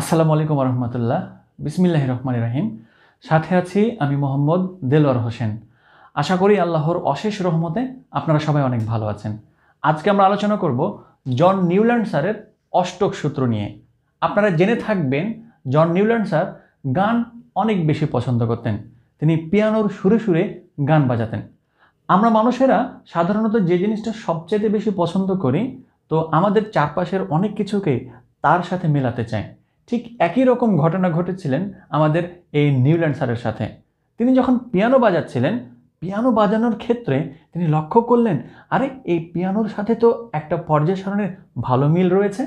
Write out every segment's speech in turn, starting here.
আসসালামু আলাইকুম রহমতুল্লাহ বিসমিল্লাহ রহমান রাহিম সাথে আছি আমি মোহাম্মদ দেলোয়ার হোসেন আশা করি আল্লাহর অশেষ রহমতে আপনারা সবাই অনেক ভালো আছেন আজকে আমরা আলোচনা করব জন নিউল্যান্ড স্যারের অষ্টক সূত্র নিয়ে আপনারা জেনে থাকবেন জন নিউল্যান্ড স্যার গান অনেক বেশি পছন্দ করতেন তিনি পিয়ানোর সুরে সুরে গান বাজাতেন আমরা মানুষেরা সাধারণত যে জিনিসটা সবচেয়ে বেশি পছন্দ করি তো আমাদের চারপাশের অনেক কিছুকে তার সাথে মেলাতে চায় ঠিক একই রকম ঘটনা ঘটেছিলেন আমাদের এই নিউল্যান্ড স্যারের সাথে তিনি যখন পিয়ানো বাজাচ্ছিলেন পিয়ানো বাজানোর ক্ষেত্রে তিনি লক্ষ্য করলেন আরে এই পিয়ানোর সাথে তো একটা পর্যায় সারণের ভালো মিল রয়েছে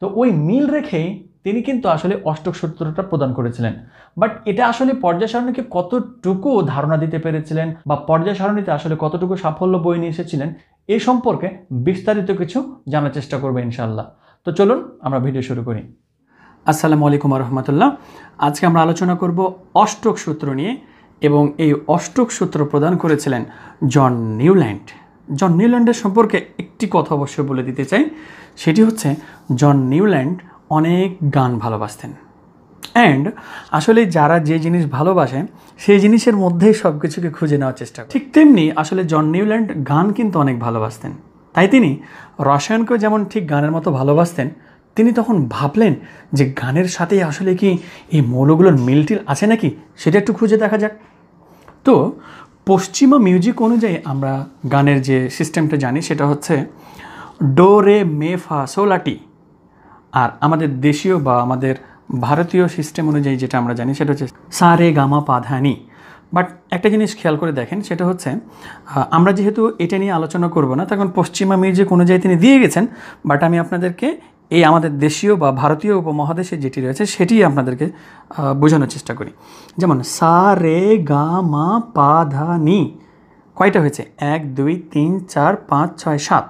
তো ওই মিল রেখেই তিনি কিন্তু আসলে অষ্টক সূত্রটা প্রদান করেছিলেন বাট এটা আসলে পর্যায় সারণীকে কতটুকু ধারণা দিতে পেরেছিলেন বা পর্যায় সারণীতে আসলে কতটুকু সাফল্য বই নিয়ে এসেছিলেন এ সম্পর্কে বিস্তারিত কিছু জানার চেষ্টা করবে ইনশাল্লাহ তো চলুন আমরা ভিডিও শুরু করি আসসালামু আলাইকুম রহমতুল্লাহ আজকে আমরা আলোচনা করব অষ্টক সূত্র নিয়ে এবং এই অষ্টক সূত্র প্রদান করেছিলেন জন নিউল্যান্ড জন নিউল্যান্ডের সম্পর্কে একটি কথা অবশ্যই বলে দিতে চাই সেটি হচ্ছে জন নিউল্যান্ড অনেক গান ভালোবাসতেন অ্যান্ড আসলে যারা যে জিনিস ভালোবাসে সেই জিনিসের মধ্যেই সব কিছুকে খুঁজে নেওয়ার চেষ্টা ঠিক তেমনি আসলে জন নিউল্যান্ড গান কিন্তু অনেক ভালোবাসতেন তাই তিনি রসায়নকেও যেমন ঠিক গানের মতো ভালোবাসতেন তিনি তখন ভাবলেন যে গানের সাথে আসলে কি এই মৌলগুলোর মিলটিল আছে নাকি সেটা একটু খুঁজে দেখা যাক তো পশ্চিমা মিউজিক অনুযায়ী আমরা গানের যে সিস্টেমটা জানি সেটা হচ্ছে ডো রে মে ফা সোলাটি আর আমাদের দেশীয় বা আমাদের ভারতীয় সিস্টেম অনুযায়ী যেটা আমরা জানি সেটা হচ্ছে সা রে গামা পাধানি বাট একটা জিনিস খেয়াল করে দেখেন সেটা হচ্ছে আমরা যেহেতু এটা নিয়ে আলোচনা করব না তখন পশ্চিমা মিউজিক অনুযায়ী তিনি দিয়ে গেছেন বাট আমি আপনাদেরকে এই আমাদের দেশীয় বা ভারতীয় উপমহাদেশে যেটি রয়েছে সেটি আপনাদেরকে বোঝানোর চেষ্টা করি যেমন সা রে গা মা পা ধা নি কয়টা হয়েছে এক দুই তিন চার পাঁচ ছয় সাত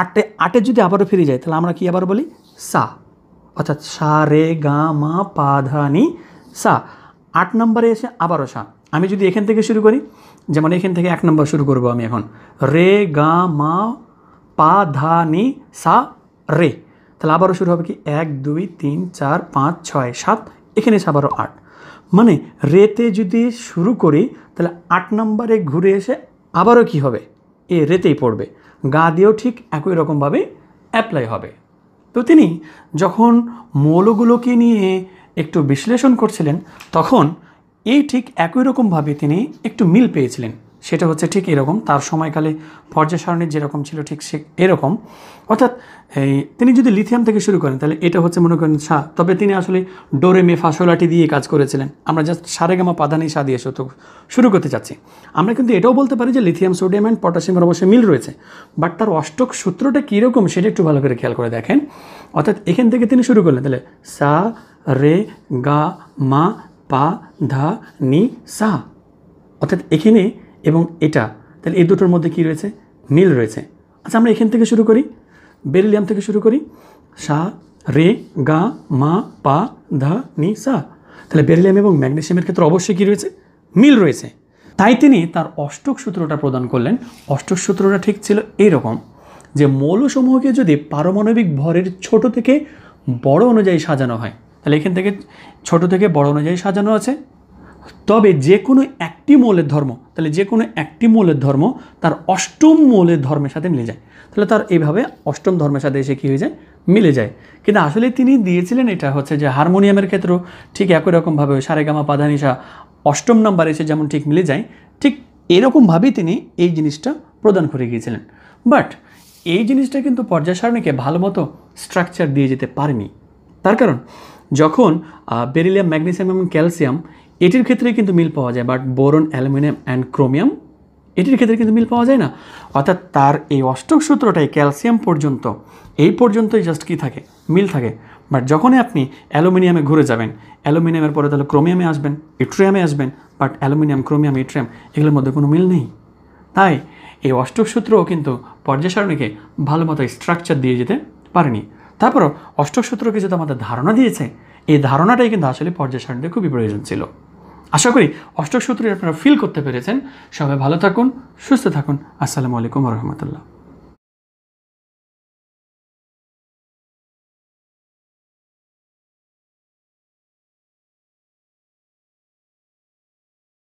আটে আটে যদি আবারও ফিরে যায় তাহলে আমরা কি আবার বলি সা অর্থাৎ সা রে গা মা পা ধা নি সা আট নম্বরে এসে আবারও সা আমি যদি এখান থেকে শুরু করি যেমন এখান থেকে এক নম্বর শুরু করব আমি এখন রে গা মা পা ধা নি সা রে তাহলে আবারও শুরু হবে কি এক দুই তিন চার পাঁচ ছয় সাত এখানে এসে আবারও আট মানে রেতে যদি শুরু করি তাহলে আট নম্বরে ঘুরে এসে আবারও কি হবে এ রেতেই পড়বে গা দিয়েও ঠিক একই রকমভাবে অ্যাপ্লাই হবে তো তিনি যখন মৌলগুলোকে নিয়ে একটু বিশ্লেষণ করছিলেন তখন এই ঠিক একই রকমভাবে তিনি একটু মিল পেয়েছিলেন সেটা হচ্ছে ঠিক এরকম তার সময়কালে পর্যায় সারণীর যেরকম ছিল ঠিক সে এরকম অর্থাৎ এই তিনি যদি লিথিয়াম থেকে শুরু করেন তাহলে এটা হচ্ছে মনে করেন সা তবে তিনি আসলে ডোরে মে ফাঁসলাটি দিয়ে কাজ করেছিলেন আমরা জাস্ট সারেগামা পাধানি সা দিয়ে শুধু শুরু করতে চাচ্ছি আমরা কিন্তু এটাও বলতে পারি যে লিথিয়াম সোডিয়াম অ্যান্ড পটাশিয়ামের অবশ্যই মিল রয়েছে বাট তার অষ্টক সূত্রটা কীরকম সেটা একটু ভালো করে খেয়াল করে দেখেন অর্থাৎ এখান থেকে তিনি শুরু করলেন তাহলে সা রে গা মা পা ধা নি সা অর্থাৎ এখানে এবং এটা তাহলে এই দুটোর মধ্যে কি রয়েছে মিল রয়েছে আচ্ছা আমরা এখান থেকে শুরু করি বেরিলিয়াম থেকে শুরু করি সা রে গা মা পা ধা নি সা তাহলে বেরিলিয়াম এবং ম্যাগনেশিয়ামের ক্ষেত্রে অবশ্যই কী রয়েছে মিল রয়েছে তাই তিনি তার অষ্টক সূত্রটা প্রদান করলেন অষ্টক সূত্রটা ঠিক ছিল এরকম যে মৌলসমূহকে যদি পারমাণবিক ভরের ছোট থেকে বড় অনুযায়ী সাজানো হয় তাহলে এখান থেকে ছোট থেকে বড় অনুযায়ী সাজানো আছে তবে যে কোনো একটি মৌলের ধর্ম তাহলে যে কোনো একটি মৌলের ধর্ম তার অষ্টম মৌলের ধর্মের সাথে মিলে যায় তাহলে তার এইভাবে অষ্টম ধর্মের সাথে এসে কী হয়ে যায় মিলে যায় কিন্তু আসলে তিনি দিয়েছিলেন এটা হচ্ছে যে হারমোনিয়ামের ক্ষেত্রেও ঠিক একই রকমভাবে সারেগামা পাধানিসা অষ্টম নাম্বার এসে যেমন ঠিক মিলে যায় ঠিক এরকমভাবেই তিনি এই জিনিসটা প্রদান করে গিয়েছিলেন বাট এই জিনিসটা কিন্তু পর্যায় সারণীকে ভালো মতো স্ট্রাকচার দিয়ে যেতে পারেনি তার কারণ যখন বেরিলিয়াম ম্যাগনেসিয়াম এবং ক্যালসিয়াম এটির ক্ষেত্রে কিন্তু মিল পাওয়া যায় but boron aluminium and chromium এটির ক্ষেত্রে কিন্তু মিল পাওয়া যায় না অর্থাৎ তার এই অষ্টক সূত্রটাই ক্যালসিয়াম পর্যন্ত এই পর্যন্তই জাস্ট কী থাকে মিল থাকে বাট যখনই আপনি অ্যালুমিনিয়ামে ঘুরে যাবেন অ্যালুমিনিয়ামের পরে তাহলে ক্রোমিয়ামে আসবেন ইট্রিয়ামে আসবেন বাট অ্যালুমিনিয়াম ক্রোমিয়াম ইট্রিয়াম এগুলোর মধ্যে কোনো মিল নেই তাই এই অষ্টক সূত্রও কিন্তু পর্যায় ভালো মতো স্ট্রাকচার দিয়ে যেতে পারেনি তারপরও অষ্টক সূত্র কিছু তো আমাদের ধারণা দিয়েছে এই ধারণাটাই কিন্তু আসলে পর্যায় খুবই প্রয়োজন ছিল আশা করি অষ্টক সূত্রে আপনারা ফিল করতে পেরেছেন সবাই ভালো থাকুন সুস্থ থাকুন আসসালামু আলাইকুম রহমতুল্লাহ